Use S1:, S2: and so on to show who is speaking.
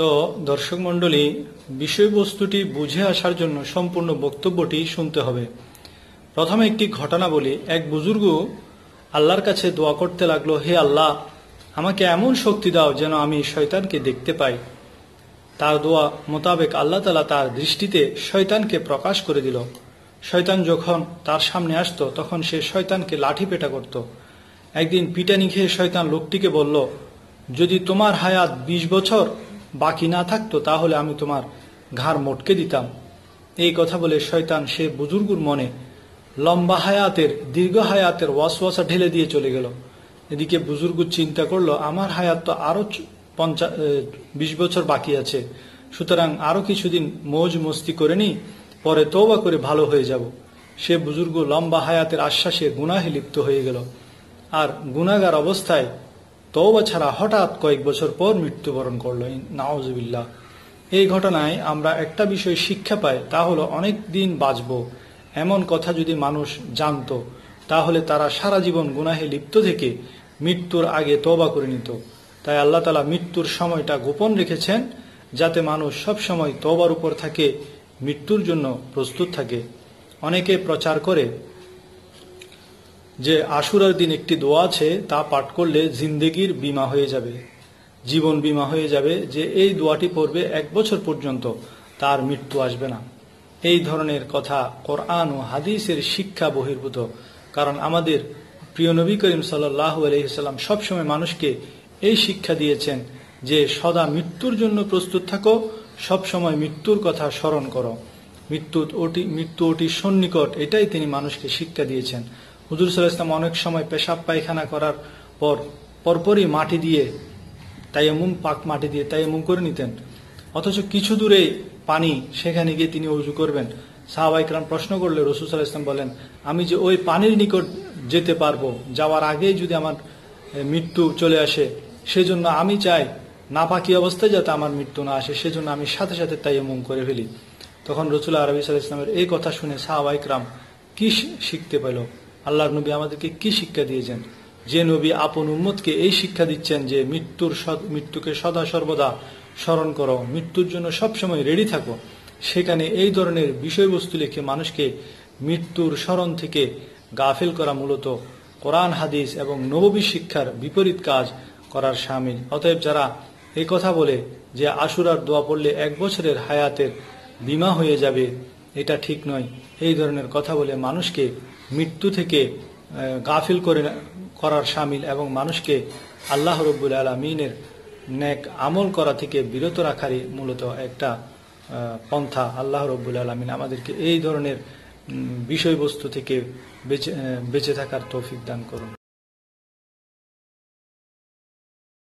S1: তো দর্শক মন্ডলী বিষয়বস্তুটি বুঝে আসার জন্য সম্পূর্ণ বক্তব্যটি শুনতে হবে প্রথমে একটি ঘটনা বলি এক বুজুর্গ আল্লাহর কাছে দোয়া করতে লাগলো হে আল্লাহ আমাকে এমন শক্তি দাও যেন আমি শয়তানকে দেখতে পাই তার দোয়া মোতাবেক আল্লাহ তালা তার দৃষ্টিতে শয়তানকে প্রকাশ করে দিল শয়তান যখন তার সামনে আসতো তখন সে শয়তানকে লাঠি পেটা করত একদিন পিটানি খেয়ে শয়তান লোকটিকে বলল যদি তোমার হায়াত ২০ বছর বাকি না থাকতো তাহলে আমি তোমার ঘাড় মটকে দিতাম এই কথা বলে শয়তান সে বুজুর্গুর মনে লম্বা হায়াতের দীর্ঘ হায়াতের ওয়াসওয়াসা ঢেলে দিয়ে চলে গেল এদিকে বুজুর্গ চিন্তা করলো আমার হায়াত তো আরও পঞ্চা বিশ বছর বাকি আছে সুতরাং আরও কিছুদিন মৌজ মস্তি করে নি পরে তৌবা করে ভালো হয়ে যাব সে বুজুর্গ লম্বা হায়াতের আশ্বাসে গুনাহে লিপ্ত হয়ে গেল আর গুনাগার অবস্থায় তওবা ছাড়া হঠাৎ কয়েক বছর পর মৃত্যুবরণ করল নাওজবিল্লা এই ঘটনায় আমরা একটা বিষয় শিক্ষা পাই তা হলো অনেক দিন বাঁচব এমন কথা যদি মানুষ জানত তাহলে তারা সারা জীবন গুনাহে লিপ্ত থেকে মৃত্যুর আগে তবা করে নিত তাই আল্লাহ তালা মৃত্যুর সময়টা গোপন রেখেছেন যাতে মানুষ সব সময় তবার উপর থাকে মৃত্যুর জন্য প্রস্তুত থাকে অনেকে প্রচার করে যে আশুরার দিন একটি দোয়া আছে তা পাঠ করলে জিন্দেগির বিমা হয়ে যাবে জীবন বিমা হয়ে যাবে যে এই দোয়াটি পড়বে এক বছর পর্যন্ত তার মৃত্যু আসবে না এই ধরনের কথা কোরআন ও হাদিসের শিক্ষা বহির্ভূত কারণ আমাদের প্রিয় নবী করিম সাল্লাম সবসময় মানুষকে এই শিক্ষা দিয়েছেন যে সদা মৃত্যুর জন্য প্রস্তুত থাকো সবসময় মৃত্যুর কথা স্মরণ করো মৃত্যু মৃত্যু অটি সন্নিকট এটাই তিনি মানুষকে শিক্ষা দিয়েছেন হুজুর সাল ইসলাম অনেক সময় পেশাব পায়খানা করার পর পরপরই মাটি দিয়ে তাইমুম পাক মাটি দিয়ে তাইমুম করে নিতেন অথচ কিছু দূরে পানি সেখানে গিয়ে তিনি উজু করবেন সাহাবাইকরাম প্রশ্ন করলে রসুল সাল ইসলাম বলেন আমি যে ওই পানির নিকট যেতে পারবো যাওয়ার আগেই যদি আমার মৃত্যু চলে আসে সেজন্য আমি চাই না পাকি অবস্থায় যাতে আমার মৃত্যু না আসে সেজন্য আমি সাথে সাথে তাইমুম করে ফেলি তখন রসুল্লাহ আরবি সাল ইসলামের এই কথা শুনে সাহাবাইকরাম কি শিখতে পেল আল্লাহ নবী আমাদেরকে কি শিক্ষা দিয়েছেন যে নবী আপন উম্মতকে এই শিক্ষা দিচ্ছেন যে মৃত্যুর মৃত্যুকে সদা সর্বদা স্মরণ করো মৃত্যুর জন্য সবসময় রেডি থাকো সেখানে এই ধরনের বিষয়বস্তু লিখে মানুষকে মৃত্যুর স্মরণ থেকে গাফিল করা মূলত কোরআন হাদিস এবং নবী শিক্ষার বিপরীত কাজ করার সামিল অতএব যারা এ কথা বলে যে আশুরার দোয়া পড়লে এক বছরের হায়াতের বিমা হয়ে যাবে এটা ঠিক নয় এই ধরনের কথা বলে মানুষকে মৃত্যু থেকে গাফিল করে করার সামিল এবং মানুষকে আল্লাহ রব্বুল আলমিনের ন্যাক আমল করা থেকে বিরত রাখারই মূলত একটা পন্থা আল্লাহ রব্বুল আলমিন আমাদেরকে এই ধরনের বিষয়বস্তু থেকে বেঁচে বেঁচে থাকার তৌফিক দান করুন